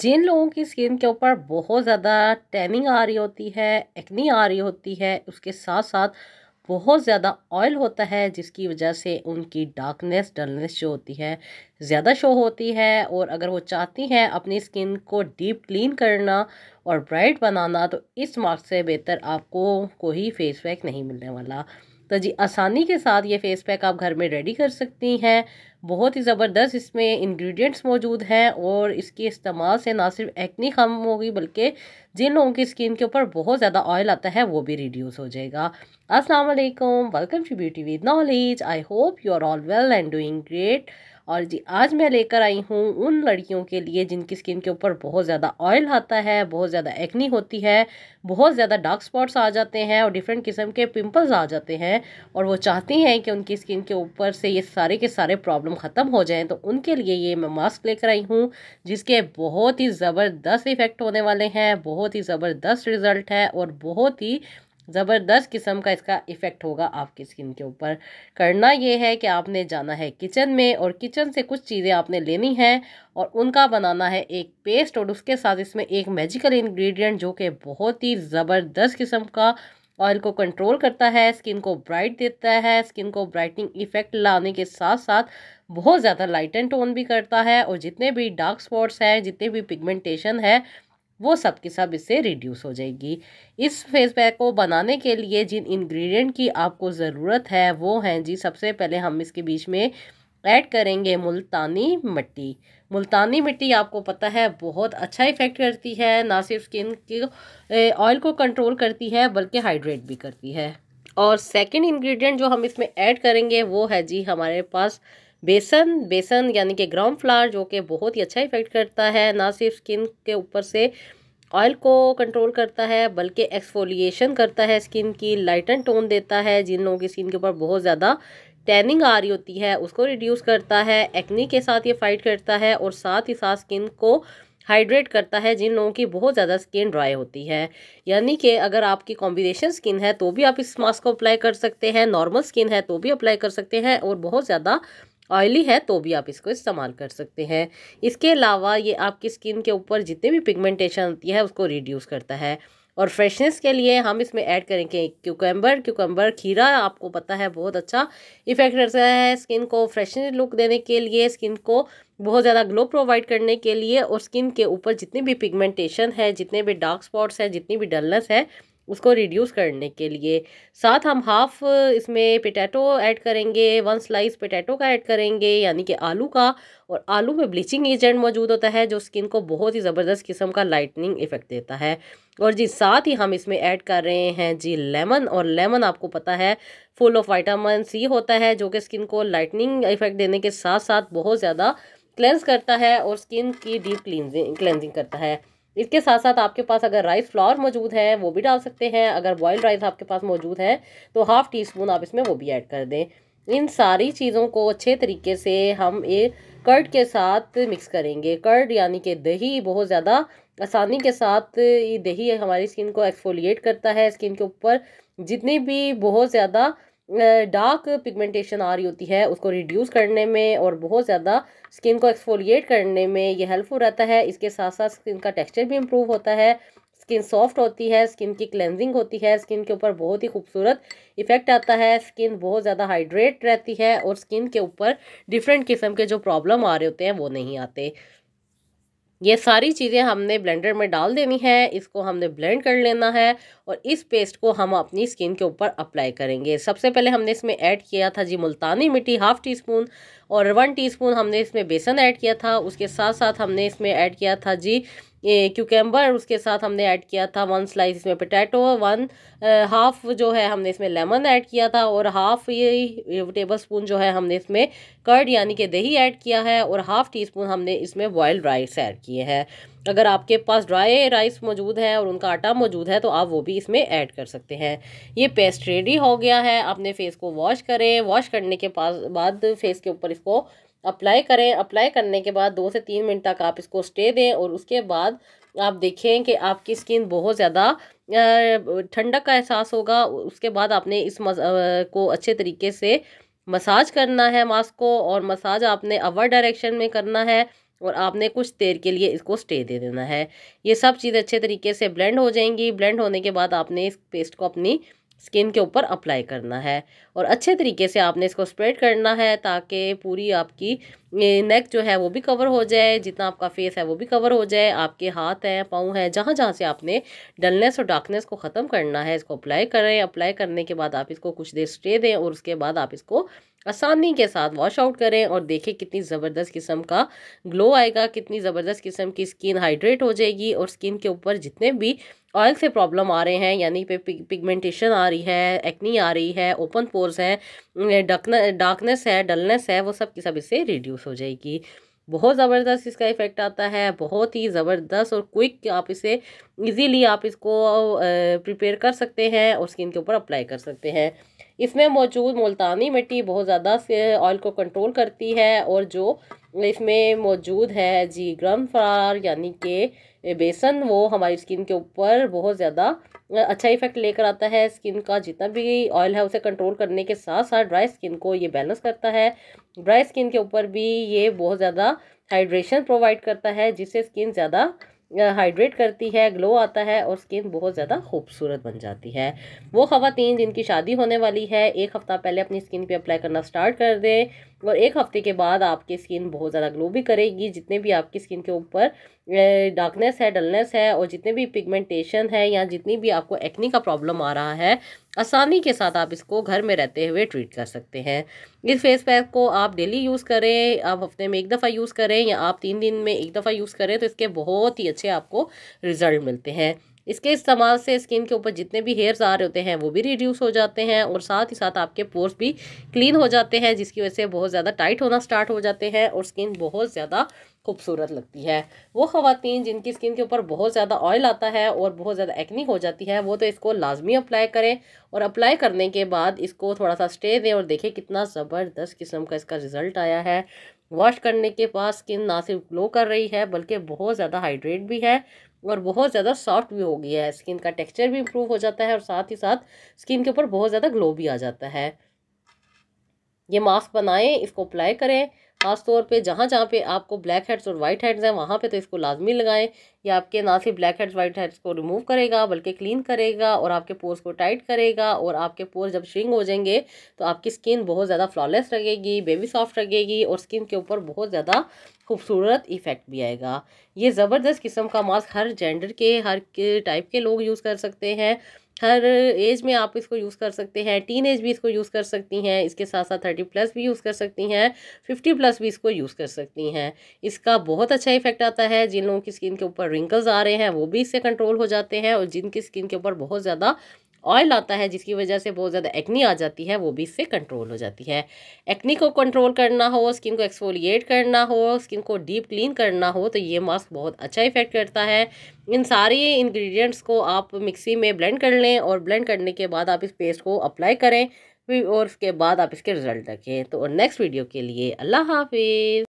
जिन लोगों की स्किन के ऊपर बहुत ज़्यादा टैनिंग आ रही होती है एक्नी आ रही होती है उसके साथ साथ बहुत ज़्यादा ऑयल होता है जिसकी वजह से उनकी डार्कनेस डलनेस जो होती है ज़्यादा शो होती है और अगर वो चाहती हैं अपनी स्किन को डीप क्लीन करना और ब्राइट बनाना तो इस मार्क से बेहतर आपको कोई फेस पैक नहीं मिलने वाला तो जी आसानी के साथ ये फेस पैक आप घर में रेडी कर सकती हैं बहुत ही ज़बरदस्त इसमें इंग्रेडिएंट्स मौजूद हैं और इसके इस्तेमाल से ना सिर्फ एक्नी कम होगी बल्कि जिन लोगों की स्किन के ऊपर बहुत ज़्यादा ऑयल आता है वो भी रिड्यूस हो जाएगा अस्सलाम वालेकुम welcome to beauty with knowledge I hope you are all well and doing great और जी आज मैं लेकर आई हूँ उन लड़कियों के लिए जिनकी स्किन के ऊपर बहुत ज़्यादा ऑयल आता है बहुत ज़्यादा एक्नी होती है बहुत ज़्यादा डार्क स्पॉट्स आ जाते हैं और डिफरेंट किस्म के पिंपल्स आ जाते हैं और वो चाहती हैं कि उनकी स्किन के ऊपर से ये सारे के सारे प्रॉब्लम ख़त्म हो जाएँ तो उनके लिए ये मैं मास्क लेकर आई हूँ जिसके बहुत ही ज़बरदस्त इफ़ेक्ट होने वाले हैं बहुत ही ज़बरदस्त रिज़ल्ट है और बहुत ही ज़बरदस्त किस्म का इसका इफ़ेक्ट होगा आपकी स्किन के ऊपर करना ये है कि आपने जाना है किचन में और किचन से कुछ चीज़ें आपने लेनी हैं और उनका बनाना है एक पेस्ट और उसके साथ इसमें एक मैजिकल इंग्रेडिएंट जो कि बहुत ही ज़बरदस्त किस्म का ऑयल को कंट्रोल करता है स्किन को ब्राइट देता है स्किन को ब्राइटनिंग इफ़ेक्ट लाने के साथ साथ बहुत ज़्यादा लाइट एंड टोन भी करता है और जितने भी डार्क स्पॉट्स हैं जितने भी पिगमेंटेशन है वो सब की सब इससे रिड्यूस हो जाएगी इस फेस पैक को बनाने के लिए जिन इंग्रेडिएंट की आपको ज़रूरत है वो हैं जी सबसे पहले हम इसके बीच में ऐड करेंगे मुल्तानी मिट्टी मुल्तानी मिट्टी आपको पता है बहुत अच्छा इफ़ेक्ट करती है ना सिर्फ स्किन के ऑयल को कंट्रोल करती है बल्कि हाइड्रेट भी करती है और सेकंड इंग्रेडिएंट जो हम इसमें ऐड करेंगे वो है जी हमारे पास बेसन बेसन यानी कि ग्राउंड फ्लावर जो कि बहुत ही अच्छा इफेक्ट करता है ना सिर्फ स्किन के ऊपर से ऑयल को कंट्रोल करता है बल्कि एक्सफोलिएशन करता है स्किन की लाइटन टोन देता है जिन लोगों की स्किन के ऊपर बहुत ज़्यादा टैनिंग आ रही होती है उसको रिड्यूस करता है एक्नी के साथ ये फाइट करता है और साथ ही साथ स्किन को हाइड्रेट करता है जिन लोगों की बहुत ज़्यादा स्किन ड्राई होती है यानी कि अगर आपकी कॉम्बिनेशन स्किन है तो भी आप इस मास्क को अप्लाई कर सकते हैं नॉर्मल स्किन है तो भी अप्लाई कर सकते हैं और बहुत ज़्यादा ऑयली है तो भी आप इसको इस्तेमाल कर सकते हैं इसके अलावा ये आपकी स्किन के ऊपर जितने भी पिगमेंटेशन होती है उसको रिड्यूस करता है और फ्रेशनेस के लिए हम इसमें ऐड करेंगे क्यूकम्बर क्यूकम्बर खीरा आपको पता है बहुत अच्छा इफेक्ट करता है स्किन को फ्रेशनेस लुक देने के लिए स्किन को बहुत ज़्यादा ग्लो प्रोवाइड करने के लिए और स्किन के ऊपर जितने भी पिगमेंटेशन है जितने भी डार्क स्पॉट्स हैं जितनी भी डलनेस है उसको रिड्यूस करने के लिए साथ हम हाफ इसमें पटैटो ऐड करेंगे वन स्लाइस पटैटो का ऐड करेंगे यानी कि आलू का और आलू में ब्लीचिंग एजेंट मौजूद होता है जो स्किन को बहुत ही ज़बरदस्त किस्म का लाइटनिंग इफ़ेक्ट देता है और जी साथ ही हम इसमें ऐड कर रहे हैं जी लेमन और लेमन आपको पता है फुल ऑफ वाइटामिन सी होता है जो कि स्किन को लाइटनिंग इफ़ेक्ट देने के साथ साथ बहुत ज़्यादा क्लेंस करता है और स्किन की डीप क्लिनजिंग क्लेंजिंग करता है इसके साथ साथ आपके पास अगर राइस फ्लावर मौजूद है वो भी डाल सकते हैं अगर बॉयल्ड राइस आपके पास मौजूद है तो हाफ़ टी स्पून आप इसमें वो भी ऐड कर दें इन सारी चीज़ों को अच्छे तरीके से हम एक कर्ड के साथ मिक्स करेंगे कर्ड यानी कि दही बहुत ज़्यादा आसानी के साथ ये दही हमारी स्किन को एक्सफोलिएट करता है स्किन के ऊपर जितनी भी बहुत ज़्यादा डार्क पिगमेंटेशन आ रही होती है उसको रिड्यूस करने में और बहुत ज़्यादा स्किन को एक्सफोलिएट करने में ये हेल्पफुल रहता है इसके साथ साथ स्किन का टेक्सचर भी इम्प्रूव होता है स्किन सॉफ्ट होती है स्किन की क्लेंजिंग होती है स्किन के ऊपर बहुत ही खूबसूरत इफेक्ट आता है स्किन बहुत ज़्यादा हाइड्रेट रहती है और स्किन के ऊपर डिफरेंट किस्म के जो प्रॉब्लम आ रहे होते हैं वो नहीं आते ये सारी चीज़ें हमने ब्लेंडर में डाल देनी है इसको हमने ब्लेंड कर लेना है और इस पेस्ट को हम अपनी स्किन के ऊपर अप्लाई करेंगे सबसे पहले हमने इसमें ऐड किया था जी Multani mitti half teaspoon और वन टीस्पून हमने इसमें बेसन ऐड किया था उसके साथ साथ हमने इसमें ऐड किया था जी ये क्यूकेम्बर उसके साथ हमने ऐड किया था वन स्लाइस इसमें पटैटो वन हाफ जो है हमने इसमें लेमन ऐड किया था और हाफ ये टेबल स्पून जो है हमने इसमें कर्ड यानी कि दही ऐड किया है और हाफ़ टी स्पून हमने इसमें बॉयल्ड राइस ऐड किए हैं अगर आपके पास ड्राई राइस मौजूद है और उनका आटा मौजूद है तो आप वो भी इसमें ऐड कर सकते हैं ये पेस्ट रेडी हो गया है आपने फेस को वॉश करें वॉश करने के पास बाद फेस के ऊपर इसको अप्लाई करें अप्लाई करने के बाद दो से तीन मिनट तक आप इसको स्टे दें और उसके बाद आप देखें कि आपकी स्किन बहुत ज़्यादा ठंडक का एहसास होगा उसके बाद आपने इस मस को अच्छे तरीके से मसाज करना है मास्क को और मसाज आपने अवर डायरेक्शन में करना है और आपने कुछ देर के लिए इसको स्टे दे देना है ये सब चीज़ अच्छे तरीके से ब्लेंड हो जाएंगी ब्लेंड होने के बाद आपने इस पेस्ट को अपनी स्किन के ऊपर अप्लाई करना है और अच्छे तरीके से आपने इसको स्प्रेड करना है ताकि पूरी आपकी नेक जो है वो भी कवर हो जाए जितना आपका फेस है वो भी कवर हो जाए आपके हाथ हैं पाँव हैं जहाँ जहाँ से आपने डलनेस और डार्कनेस को ख़त्म करना है इसको अप्लाई करें अप्लाई करने के बाद आप इसको कुछ देर स्टे दें और उसके बाद आप इसको आसानी के साथ वॉश आउट करें और देखें कितनी ज़बरदस्त किस्म का ग्लो आएगा कितनी ज़बरदस्त किस्म की स्किन हाइड्रेट हो जाएगी और स्किन के ऊपर जितने भी ऑयल से प्रॉब्लम आ रहे हैं यानी पे पिगमेंटेशन आ रही है एक्नी आ रही है ओपन पोर्स हैं डार्कनेस है डलनेस है वो सब की सब इससे रिड्यूस हो जाएगी बहुत ज़बरदस्त इसका इफ़ेक्ट आता है बहुत ही ज़बरदस्त और क्विक आप इसे इजीली आप इसको प्रिपेयर कर सकते हैं और स्किन के ऊपर अप्लाई कर सकते हैं इसमें मौजूद मुल्तानी मिट्टी बहुत ज़्यादा ऑयल को कंट्रोल करती है और जो इसमें मौजूद है जी ग्रम फरार यानी कि बेसन वो हमारी स्किन के ऊपर बहुत ज़्यादा अच्छा इफेक्ट लेकर आता है स्किन का जितना भी ऑयल है उसे कंट्रोल करने के साथ साथ ड्राई स्किन को ये बैलेंस करता है ड्राई स्किन के ऊपर भी ये बहुत ज़्यादा हाइड्रेशन प्रोवाइड करता है जिससे स्किन ज़्यादा हाइड्रेट करती है ग्लो आता है और स्किन बहुत ज़्यादा खूबसूरत बन जाती है वो ख़वातीन जिनकी शादी होने वाली है एक हफ़्ता पहले अपनी स्किन पे अप्लाई करना स्टार्ट कर दें और मतलब एक हफ्ते के बाद आपकी स्किन बहुत ज़्यादा ग्लो भी करेगी जितने भी आपकी स्किन के ऊपर डार्कनेस है डलनेस है और जितने भी पिगमेंटेशन है या जितनी भी आपको एक्नी का प्रॉब्लम आ रहा है आसानी के साथ आप इसको घर में रहते हुए ट्रीट कर सकते हैं इस फेस पैक को आप डेली यूज़ करें आप हफ्ते में एक दफ़ा यूज़ करें या आप तीन दिन में एक दफ़ा यूज़ करें तो इसके बहुत ही अच्छे आपको रिज़ल्ट मिलते हैं इसके इस्तेमाल से स्किन के ऊपर जितने भी हेयर्स आ रहे होते हैं वो भी रिड्यूस हो जाते हैं और साथ ही साथ आपके पोर्स भी क्लीन हो जाते हैं जिसकी वजह से बहुत ज़्यादा टाइट होना स्टार्ट हो जाते हैं और स्किन बहुत ज़्यादा खूबसूरत लगती है वो खातन जिनकी स्किन के ऊपर बहुत ज़्यादा ऑयल आता है और बहुत ज़्यादा एक्नी हो जाती है वो तो इसको लाजमी अप्लाई करें और अप्लाई करने के बाद इसको थोड़ा सा स्टे दें और देखें कितना ज़बरदस्त किस्म का इसका रिज़ल्ट आया है वॉश करने के बाद स्किन ना सिर्फ ग्लो कर रही है बल्कि बहुत ज़्यादा हाइड्रेट भी है और बहुत ज़्यादा सॉफ्ट भी हो गया है स्किन का टेक्सचर भी इम्प्रूव हो जाता है और साथ ही साथ स्किन के ऊपर बहुत ज़्यादा ग्लो भी आ जाता है ये मास्क बनाएं इसको अप्लाई करें खासतौर पे जहाँ जहाँ पे आपको ब्लैक हेड्स और वाइट हेड्स हैं वहाँ पे तो इसको लाजमी लगाएं ये आपके ना सिर्फ ब्लैक हेड्स वाइट हेड्स को रिमूव करेगा बल्कि क्लीन करेगा और आपके पोर्स को टाइट करेगा और आपके पोर्स जब श्रिंग हो जाएंगे तो आपकी स्किन बहुत ज़्यादा फ्लॉलेस लगेगी बेबी सॉफ्ट लगेगी और स्किन के ऊपर बहुत ज़्यादा खूबसूरत इफ़ेक्ट भी आएगा ये ज़बरदस्त किस्म का मास्क हर जेंडर के हर टाइप के लोग यूज़ कर सकते हैं हर एज में आप इसको यूज़ कर सकते हैं टीन एज भी इसको यूज़ कर सकती हैं इसके साथ साथ थर्टी प्लस भी यूज़ कर सकती हैं फिफ्टी प्लस भी इसको यूज़ कर सकती हैं इसका बहुत अच्छा इफेक्ट आता है जिन लोगों की स्किन के ऊपर रिंकल्स आ रहे हैं वो भी इससे कंट्रोल हो जाते हैं और जिनकी स्किन के ऊपर बहुत ज़्यादा ऑयल आता है जिसकी वजह से बहुत ज़्यादा एक्नी आ जाती है वो भी इससे कंट्रोल हो जाती है एक्नी को कंट्रोल करना हो स्किन को एक्सफोलिएट करना हो स्किन को डीप क्लीन करना हो तो ये मास्क बहुत अच्छा इफेक्ट करता है इन सारे इंग्रेडिएंट्स को आप मिक्सी में ब्लेंड कर लें और ब्लेंड करने के बाद आप इस पेस्ट को अप्लाई करें और उसके बाद आप इसके रिजल्ट रखें तो नेक्स्ट वीडियो के लिए अल्लाह हाफिज़